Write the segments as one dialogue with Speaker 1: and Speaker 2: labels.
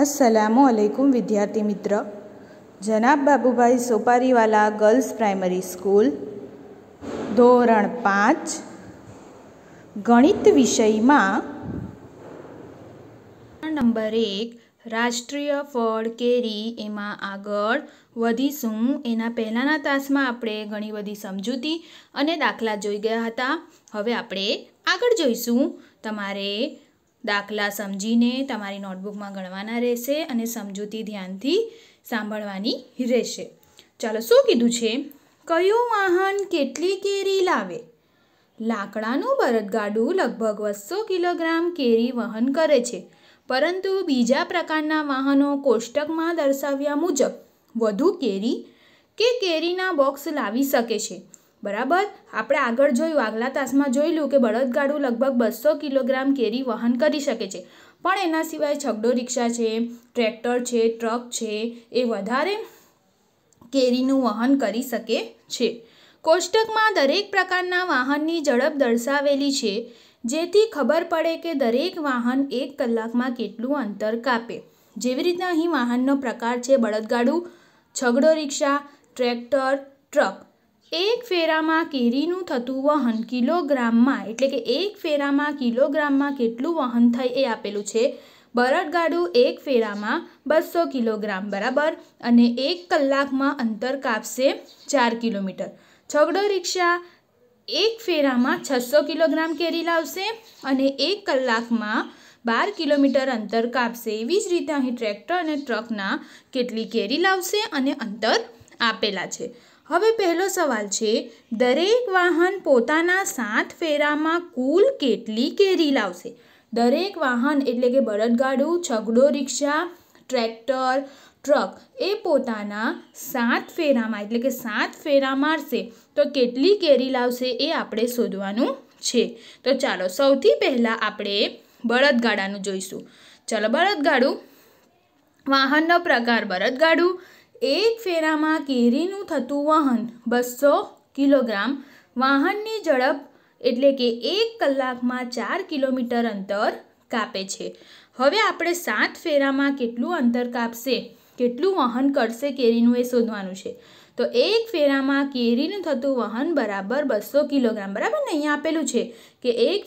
Speaker 1: અસલામો અલૈકુમ વિદ્યાર્થી મિત્ર જનાબ Babubhai Soparivala girls primary school ધોરણ પાંચ ગણિત વિષયમાં નંબર એક રાષ્ટ્રીય ફળ કેરી એમાં આગળ વધીશું એના પહેલાંના તાસમાં આપણે ઘણી બધી સમજૂતી અને દાખલા જોઈ ગયા હતા હવે આપણે આગળ જોઈશું તમારે દાખલા સમજીને તમારી નોટબુકમાં ગણવાના રહેશે અને સમજૂતી ધ્યાનથી સાંભળવાની રહેશે ચાલો શું કીધું છે કયું વાહન કેટલી કેરી લાવે લાકડાનું બળદગાડું લગભગ બસો કિલોગ્રામ કેરી વહન કરે છે પરંતુ બીજા પ્રકારના વાહનો કોષ્ટકમાં દર્શાવ્યા મુજબ વધુ કેરી કે કેરીના બોક્સ લાવી શકે છે બરાબર આપણે આગળ જોયું આગલા તાસમાં જોયેલું કે બળદગાડું લગભગ બસો કિલોગ્રામ કેરી વહન કરી શકે છે પણ એના સિવાય છગડો રિક્ષા છે ટ્રેક્ટર છે ટ્રક છે એ વધારે કેરીનું વહન કરી શકે છે કોષ્ટકમાં દરેક પ્રકારના વાહનની ઝડપ દર્શાવેલી છે જેથી ખબર પડે કે દરેક વાહન એક કલાકમાં કેટલું અંતર કાપે જેવી રીતના અહીં વાહનનો પ્રકાર છે બળદગાડું છગડો રિક્ષા ટ્રેક્ટર ટ્રક એક ફેરામાં કેરીનું થતું વહન કિલોગ્રામમાં એટલે કે એક ફેરામાં કિલોગ્રામમાં કેટલું વહન થાય એ આપેલું છે બળદગાડું એક ફેરામાં બસો કિલોગ્રામ બરાબર અને એક કલાકમાં અંતર કાપશે ચાર કિલોમીટર છગડો રિક્ષા એક ફેરામાં છસો કિલોગ્રામ કેરી લાવશે અને એક કલાકમાં બાર કિલોમીટર અંતર કાપશે એવી જ રીતે અહીં ટ્રેક્ટર અને ટ્રકના કેટલી કેરી લાવશે અને અંતર આપેલા છે હવે પહેલો સવાલ છે દરેક વાહન પોતાના સાત ફેરામાં કુલ કેટલી કેરી લાવશે દરેક વાહન એટલે કે બળદગાડું છગડો રિક્ષા ટ્રેક્ટર ટ્રક એ પોતાના સાત ફેરામાં એટલે કે સાત ફેરા મારશે તો કેટલી કેરી લાવશે એ આપણે શોધવાનું છે તો ચાલો સૌથી પહેલાં આપણે બળદગાડાનું જોઈશું ચાલો બળદગાડું વાહનનો પ્રકાર બળદગાડું એક ફેરામાં કેરીનું થતું વહન બસો કિલોગ્રામ વાહનની ઝડપ એટલે કે એક કલાકમાં ચાર કિલોમીટર અંતર કાપે છે હવે આપણે સાત ફેરામાં કેટલું અંતર કાપશે કેટલું વહન કરશે કેરીનું એ શોધવાનું છે તો એક ફેરામાં કેરીનું થતું વહન બરાબર બસો કિલોગ્રામ બરાબર ને અહીંયા આપેલું છે કે એક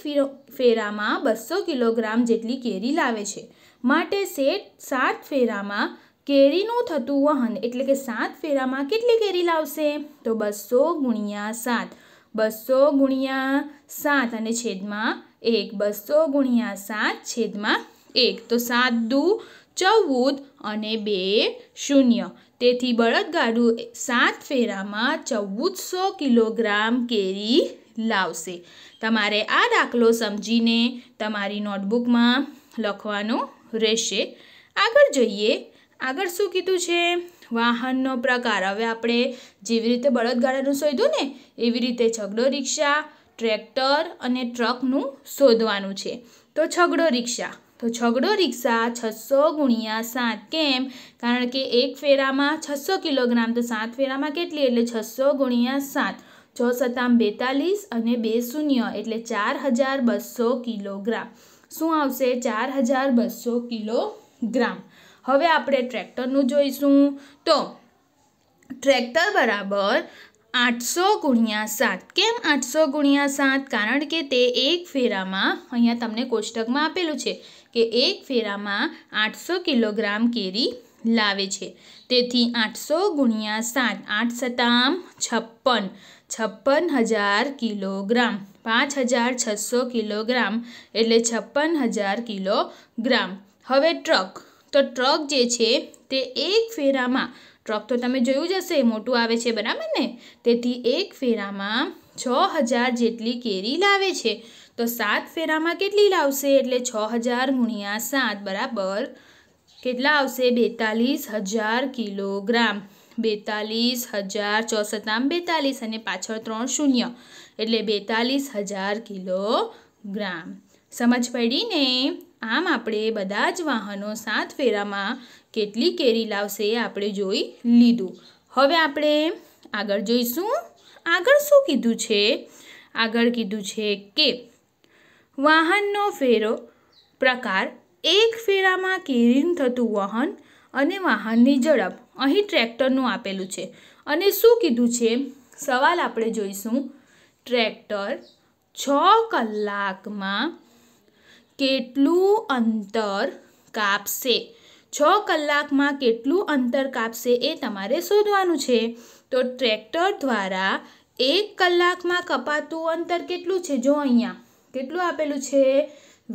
Speaker 1: ફેરામાં બસો કિલોગ્રામ જેટલી કેરી લાવે છે માટે સેટ સાત ફેરામાં કેરીનું થતું વહન એટલે કે સાત ફેરામાં કેટલી કેરી લાવશે તો બસો ગુણ્યા સાત બસો ગુણ્યા સાત અને છેદમાં એક બસો ગુણ્યા સાત છેદમાં એક તો સાત દુ ચૌદ અને બે શૂન્ય તેથી બળદગાડું સાત ફેરામાં ચૌદસો કિલોગ્રામ કેરી લાવશે તમારે આ દાખલો સમજીને તમારી નોટબુકમાં લખવાનો રહેશે આગળ જઈએ આગળ શું કીધું છે વાહનનો પ્રકાર હવે આપણે જેવી રીતે બળદગાડાનું શોધ્યું ને એવી રીતે છગડો રિક્ષા ટ્રેક્ટર અને ટ્રકનું શોધવાનું છે તો છગડો રિક્ષા તો છગડો રિક્ષા છસો ગુણ્યા સાત કેમ કારણ કે એક ફેરામાં છસો કિલોગ્રામ તો સાત ફેરામાં કેટલી એટલે છસો ગુણ્યા સાત છ સત્તામ બેતાલીસ અને બે શૂન્ય એટલે ચાર હજાર બસો કિલોગ્રામ શું આવશે ચાર હજાર બસો કિલોગ્રામ હવે આપણે ટ્રેક્ટરનું જોઈશું તો ટ્રેક્ટર બરાબર આઠસો ગુણ્યા સાત કેમ આઠસો ગુણ્યા સાત કારણ કે તે એક ફેરામાં અહીંયા તમને કોષ્ટકમાં આપેલું છે કે એક ફેરામાં આઠસો કિલોગ્રામ કેરી લાવે છે તેથી આઠસો ગુણ્યા સાત આઠ સતામ છપ્પન છપ્પન હજાર કિલોગ્રામ પાંચ હજાર છસો કિલોગ્રામ એટલે છપ્પન હજાર કિલોગ્રામ હવે ટ્રક તો ટ્રક જે છે તે એક ફેરામાં ટ્રક તો તમે જોયું જ હશે મોટું આવે છે બરાબર ને તેથી એક ફેરામાં છ હજાર જેટલી કેરી લાવે છે તો સાત ફેરામાં કેટલી લાવશે એટલે છ હજાર ગુણ્યા સાત બરાબર કેટલા આવશે બેતાલીસ હજાર કિલોગ્રામ બેતાલીસ હજાર ચોસત્તામ બેતાલીસ અને પાછળ ત્રણ શૂન્ય એટલે બેતાલીસ હજાર કિલોગ્રામ સમજ પડી ને આમ આપણે બધા જ વાહનો સાત ફેરામાં કેટલી કેરી લાવશે આપણે જોઈ લીધું હવે આપણે આગળ જોઈશું આગળ શું કીધું છે આગળ કીધું છે કે વાહનનો ફેરો પ્રકાર એક ફેરામાં કેરીન થતું વાહન અને વાહનની ઝડપ અહીં ટ્રેક્ટરનું આપેલું છે અને શું કીધું છે સવાલ આપણે જોઈશું ટ્રેક્ટર છ કલાકમાં કેટલું અંતર કાપશે છ કલાકમાં કેટલું અંતર કાપશે એ તમારે શોધવાનું છે તો ટ્રેક્ટર દ્વારા એક કલાકમાં કપાતું અંતર કેટલું છે જો અહીંયા કેટલું આપેલું છે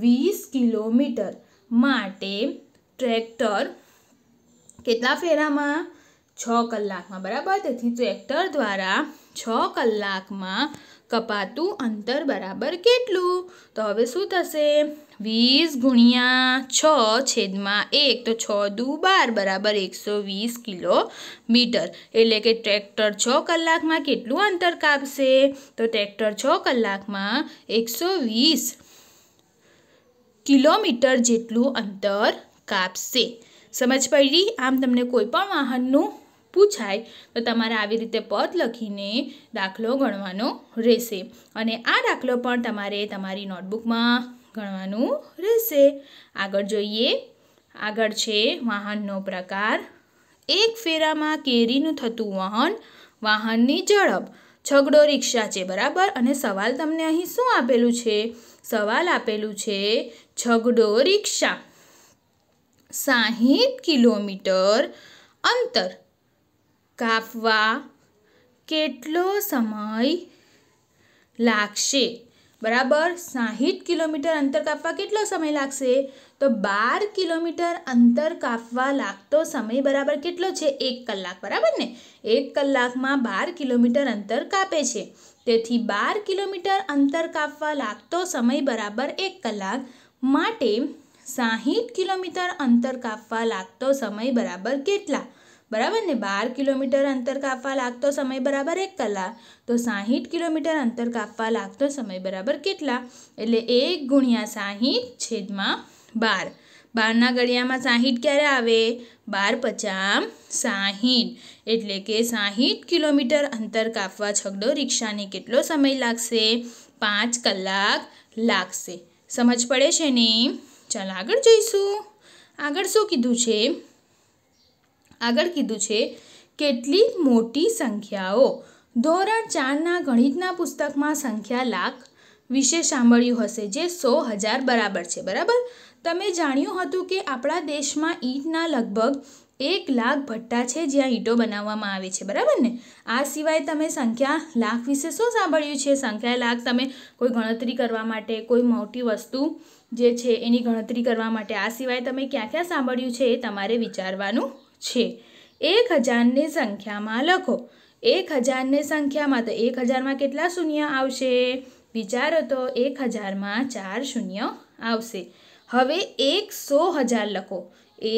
Speaker 1: વીસ કિલોમીટર માટે ટ્રેક્ટર કેટલા ફેરામાં છ કલાકમાં બરાબર તેથી ટ્રેક્ટર દ્વારા છ કલાકમાં કપાતું અંતર બરાબર કેટલું તો હવે શું થશે વીસ ગુણ્યા છ છેદમાં એક તો છ દુ બાર બરાબર એકસો વીસ કિલોમીટર એટલે કે ટ્રેક્ટર છ કલાકમાં કેટલું અંતર કાપશે તો ટ્રેક્ટર છ કલાકમાં એકસો વીસ કિલોમીટર જેટલું અંતર કાપશે સમજ પડી આમ તમને કોઈ પણ વાહનનું પૂછાય તો તમારે આવી રીતે પદ લખીને દાખલો ગણવાનો રહેશે અને આ દાખલો પણ તમારે તમારી નોટબુકમાં ગણવાનું રહેશે આગળ જોઈએ આગળ છે વાહનનો પ્રકાર એક ફેરામાં કેરીનું થતું વાહન વાહનની ઝડપ છગડો રિક્ષા છે બરાબર અને સવાલ તમને અહીં શું આપેલું છે સવાલ આપેલું છે છગડો રિક્ષા સાહીઠ કિલોમીટર અંતર કાપવા કેટલો સમય લાગશે બરાબર સાહીઠ કિલોમીટર અંતર કાપવા કેટલો સમય લાગશે તો બાર કિલોમીટર અંતર કાપવા લાગતો સમય બરાબર કેટલો છે એક કલાક બરાબર ને એક કલાકમાં બાર કિલોમીટર અંતર કાપે છે તેથી બાર કિલોમીટર અંતર કાપવા લાગતો સમય બરાબર એક કલાક માટે સાહીઠ કિલોમીટર અંતર કાપવા લાગતો સમય બરાબર કેટલા બરાબર ને બાર કિલોમીટર અંતર કાપવા લાગતો સમય બરાબર એક કલાક તો સાહીઠ કિલોમીટર અંતર કાપવા લાગતો સમય બરાબર કેટલા એટલે એક ગુણ્યા સાહીઠ છેદમાં બાર બારના ગળિયામાં સાહીઠ ક્યારે આવે બાર પચામ સાહીઠ એટલે કે સાહીઠ કિલોમીટર અંતર કાપવા છગડો રિક્ષાને કેટલો સમય લાગશે પાંચ કલાક લાગશે સમજ પડે છે ને ચાલ આગળ જઈશું આગળ શું કીધું છે આગળ કીધું છે કેટલી મોટી સંખ્યાઓ ધોરણ ચારના ગણિતના પુસ્તકમાં સંખ્યા લાખ વિશે સાંભળ્યું હશે જે સો હજાર બરાબર છે બરાબર તમે જાણ્યું હતું કે આપણા દેશમાં ઈંટના લગભગ એક લાખ ભઠ્ઠા છે જ્યાં ઈંટો બનાવવામાં આવે છે બરાબર ને આ સિવાય તમે સંખ્યા લાખ વિશે શું સાંભળ્યું છે સંખ્યા લાખ તમે કોઈ ગણતરી કરવા માટે કોઈ મોટી વસ્તુ જે છે એની ગણતરી કરવા માટે આ સિવાય તમે ક્યાં ક્યાં સાંભળ્યું છે એ તમારે વિચારવાનું છે એક હજારની સંખ્યામાં લખો એક હજારની સંખ્યામાં તો એક હજારમાં કેટલા શૂન્ય આવશે વિચારો તો એક હજારમાં ચાર શૂન્ય આવશે હવે એકસો હજાર લખો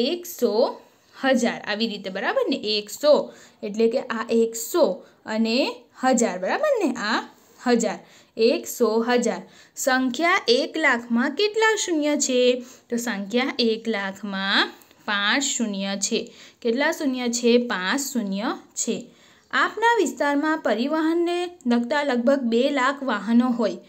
Speaker 1: એકસો હજાર આવી રીતે બરાબર ને એકસો એટલે કે આ એકસો અને હજાર બરાબર ને આ હજાર એકસો હજાર સંખ્યા એક લાખમાં કેટલા શૂન્ય છે તો સંખ્યા એક લાખમાં પાંચ શૂન્ય છે કેટલા શૂન્ય છે પાંચ શૂન્ય છે આપના વિસ્તારમાં પરિવહનને લગતા લગભગ બે લાખ વાહનો હોય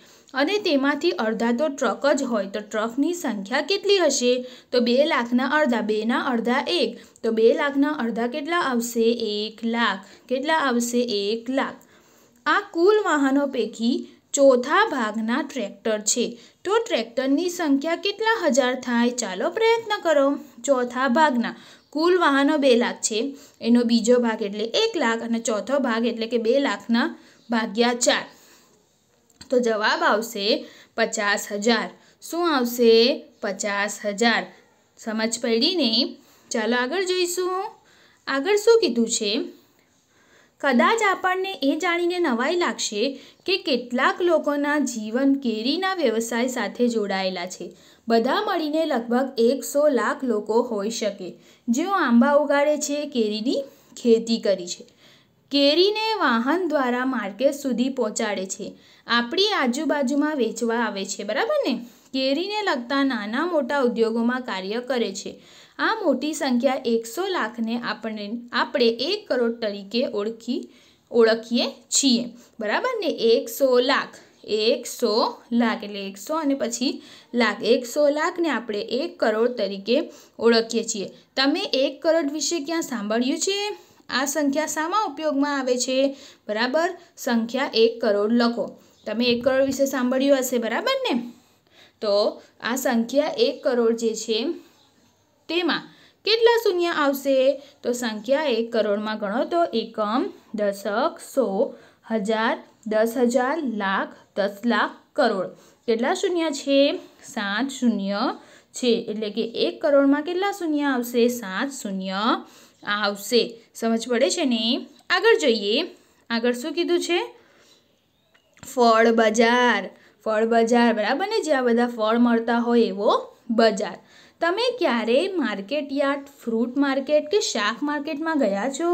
Speaker 1: અને તેમાંથી અડધા તો ટ્રક જ હોય તો ટ્રકની સંખ્યા કેટલી હશે તો બે લાખના અડધા બેના અડધા એક તો બે લાખના અડધા કેટલા આવશે એક લાખ કેટલા આવશે એક લાખ આ કુલ વાહનો પૈકી ચોથા ભાગના ટ્રેક્ટર છે તો ટ્રેક્ટરની સંખ્યા કેટલા હજાર થાય ચાલો પ્રયત્ન કરો ચોથા ભાગના કુલ વાહનો બે લાખ છે એનો બીજો ભાગ એટલે એક લાખ અને ચોથો ભાગ એટલે કે બે લાખના ભાગ્યા ચાર તો જવાબ આવશે પચાસ હજાર શું આવશે પચાસ હજાર સમજ પડી પડીને ચાલો આગળ જઈશું આગળ શું કીધું છે કદાચ આપણને એ જાણીને નવાઈ લાગશે કે કેટલાક લોકોના જીવન કેરીના વ્યવસાય સાથે જોડાયેલા છે બધા મળીને લગભગ એકસો લાખ લોકો હોઈ શકે જેઓ આંબા ઉગાડે છે કેરીની ખેતી કરી છે કેરીને વાહન દ્વારા માર્કેટ સુધી પહોંચાડે છે આપણી આજુબાજુમાં વેચવા આવે છે બરાબર ને કેરીને લગતા નાના મોટા ઉદ્યોગોમાં કાર્ય કરે છે આ મોટી સંખ્યા એકસો લાખને આપણને આપણે એક કરોડ તરીકે ઓળખી ઓળખીએ છીએ બરાબર ને એકસો લાખ એકસો લાખ એટલે એકસો અને પછી લાખ એકસો લાખને આપણે એક કરોડ તરીકે ઓળખીએ છીએ તમે એક કરોડ વિશે ક્યાં સાંભળ્યું છે આ સંખ્યા શામાં ઉપયોગમાં આવે છે બરાબર સંખ્યા એક કરોડ લખો તમે એક કરોડ વિશે સાંભળ્યું હશે બરાબર ને તો આ સંખ્યા એક કરોડ જે છે તેમાં કેટલા શૂન્ય આવશે તો સંખ્યા એક કરોડમાં ગણો તો એકમ દશક સો હજાર દસ હજાર લાખ દસ લાખ કરોડ કેટલા શૂન્ય છે સાત શૂન્ય છે એટલે કે એક કરોડમાં કેટલા શૂન્ય આવશે સાત શૂન્ય આવશે સમજ પડે છે ને આગળ જોઈએ આગળ શું કીધું છે ફળ બજાર ફળ બજાર બરાબર ને જ્યાં બધા ફળ મળતા હોય એવો બજાર તમે ક્યારેય માર્કેટ યાર્ડ ફ્રૂટ માર્કેટ કે શાક માર્કેટમાં ગયા છો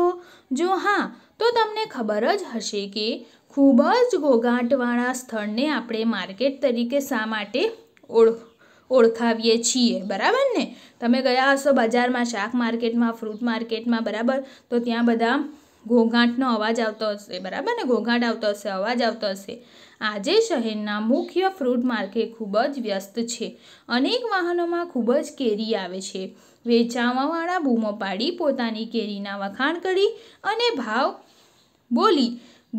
Speaker 1: જો હા તો તમને ખબર જ હશે કે ખૂબ જ ઘોઘાટવાળા સ્થળને આપણે માર્કેટ તરીકે શા માટે ઓળખ ઓળખાવીએ છીએ બરાબર ને તમે ગયા હશો બજારમાં શાક માર્કેટમાં ફ્રૂટ માર્કેટમાં બરાબર તો ત્યાં બધા ઘોઘાટનો અવાજ આવતો હશે બરાબર ને ઘોઘાટ આવતો હશે અવાજ આવતો હશે આજે શહેરના મુખ્ય ફ્રૂટ માર્કેટ ખૂબ જ વ્યસ્ત છે અનેક વાહનોમાં ખૂબ જ કેરી આવે છે વેચાવાવાળા બૂમો પાડી પોતાની કેરીના વખાણ કરી અને ભાવ બોલી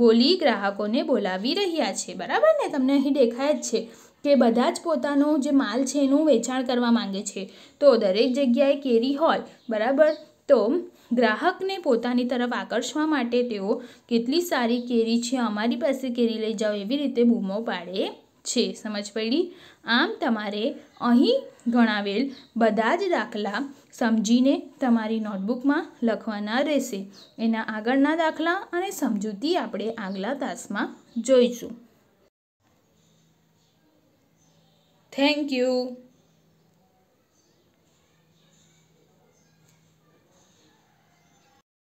Speaker 1: બોલી ગ્રાહકોને બોલાવી રહ્યા છે બરાબર ને તમને અહીં દેખાય જ છે કે બધા જ પોતાનો જે માલ છે એનું વેચાણ કરવા માંગે છે તો દરેક જગ્યાએ કેરી હોય બરાબર તો ગ્રાહકને પોતાની તરફ આકર્ષવા માટે તેઓ કેટલી સારી કેરી છે અમારી પાસે કેરી લઈ જાઓ એવી રીતે બૂમો પાડે છે સમજ પડી આમ તમારે અહીં ગણાવેલ બધા જ દાખલા સમજીને તમારી નોટબુકમાં લખવાના રહેશે એના આગળના દાખલા અને સમજૂતી આપણે આગલા તાસમાં જોઈશું થેન્ક યુ